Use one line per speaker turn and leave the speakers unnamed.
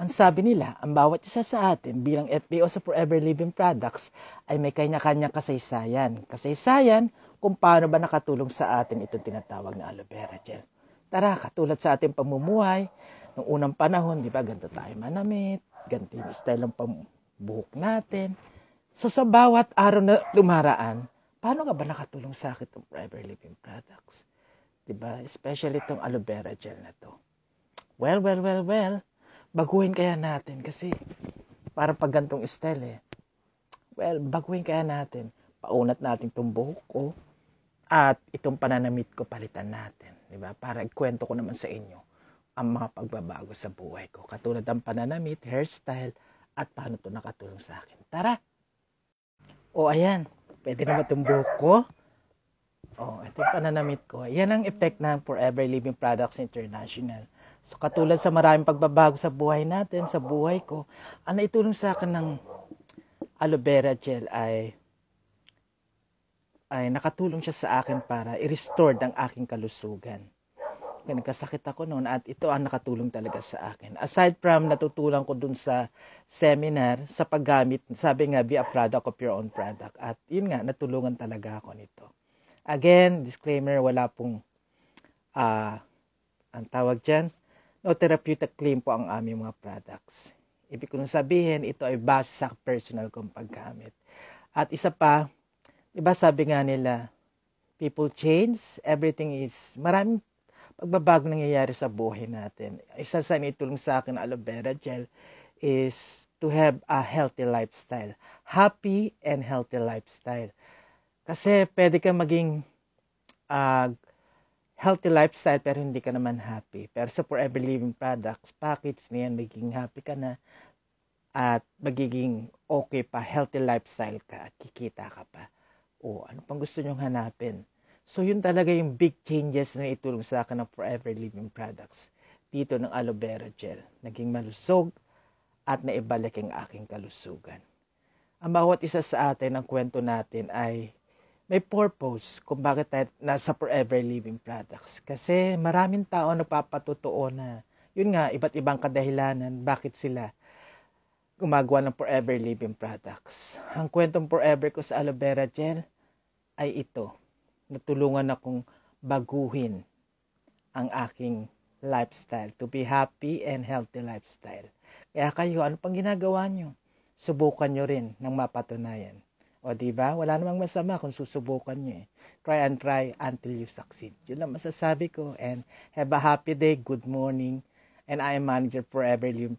Ang sabi nila, ang bawat isa sa atin bilang FBO sa Forever Living Products ay may kanya-kanyang kasaysayan. Kasaysayan kung paano ba nakatulong sa atin itong tinatawag na aloe vera gel. Tara, katulad sa ating pamumuhay, noong unang panahon, di ba, ganito tayo manamit, ganito yung style ng pambuhok natin. So sa bawat araw na lumaraan, paano nga ba nakatulong sa akin itong Forever Living Products? Di ba? Especially itong aloe vera gel na to. Well, well, well, well baguhin kaya natin kasi para pag gantong style eh. Well, baguhin kaya natin. Paunat natin itong buhok ko at itong pananamit ko palitan natin. ba diba? Para ikwento ko naman sa inyo ang mga pagbabago sa buhay ko. Katulad ng pananamit, hairstyle, at paano to nakatulong sa akin. Tara! O ayan, pwede na itong buhok ko. O, ito yung pananamit ko. Yan ang effect ng Forever Living Products International So katulad sa maraming pagbabago sa buhay natin, sa buhay ko, ang naitulong sa akin ng aloe vera gel ay ay nakatulong siya sa akin para i-restore ang aking kalusugan. Nagkasakit ako noon at ito ang nakatulong talaga sa akin. Aside from natutulang ko dun sa seminar, sa paggamit, sabi nga, be a product of your own product. At yun nga, natulungan talaga ako nito. Again, disclaimer, wala pong uh, ang tawag dyan, no therapeutic claim po ang aming mga products. Ibig kong sabihin, ito ay base sa personal kong paggamit. At isa pa, di ba sabi nga nila, people change, everything is, maraming pagbabago nangyayari sa buhay natin. Isa sa nitulong sa akin aloe vera gel is to have a healthy lifestyle. Happy and healthy lifestyle. Kasi pwede kang maging uh, healthy lifestyle pero hindi ka naman happy. Pero sa Forever Living Products packets na yan, magiging happy ka na at magiging okay pa, healthy lifestyle ka at kikita ka pa. O ano pang gusto nyong hanapin? So yun talaga yung big changes na itulong sa akin ng Forever Living Products. Dito ng aloe vera gel. Naging malusog at naibalik ang aking kalusugan. Ang bawat isa sa atin, ang kwento natin ay may purpose kung bakit tayo nasa Forever Living Products. Kasi maraming tao nagpapatotoo na, yun nga, iba't ibang kadahilanan bakit sila gumagawa ng Forever Living Products. Ang kwentong Forever ko sa aloe vera gel ay ito. Natulungan akong baguhin ang aking lifestyle to be happy and healthy lifestyle. Kaya kayo, ano pang ginagawa nyo? Subukan nyo rin ng mapatunayan. O di ba? Wala namang masama kung susubukan niyo eh. Try and try until you succeed. Yun lang masasabi ko and have a happy day. Good morning. And I am manager forever Liam